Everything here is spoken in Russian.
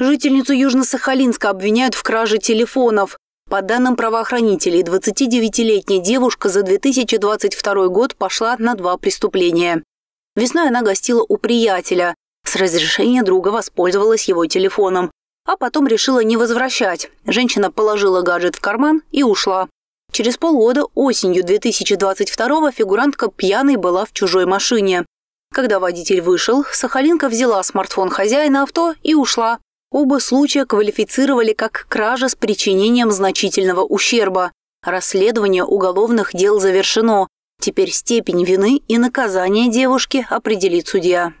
Жительницу Южно-Сахалинска обвиняют в краже телефонов. По данным правоохранителей, 29-летняя девушка за 2022 год пошла на два преступления. Весной она гостила у приятеля. С разрешения друга воспользовалась его телефоном. А потом решила не возвращать. Женщина положила гаджет в карман и ушла. Через полгода осенью 2022 фигурантка пьяной была в чужой машине. Когда водитель вышел, Сахалинка взяла смартфон хозяина авто и ушла. Оба случая квалифицировали как кража с причинением значительного ущерба. Расследование уголовных дел завершено. Теперь степень вины и наказание девушки определит судья.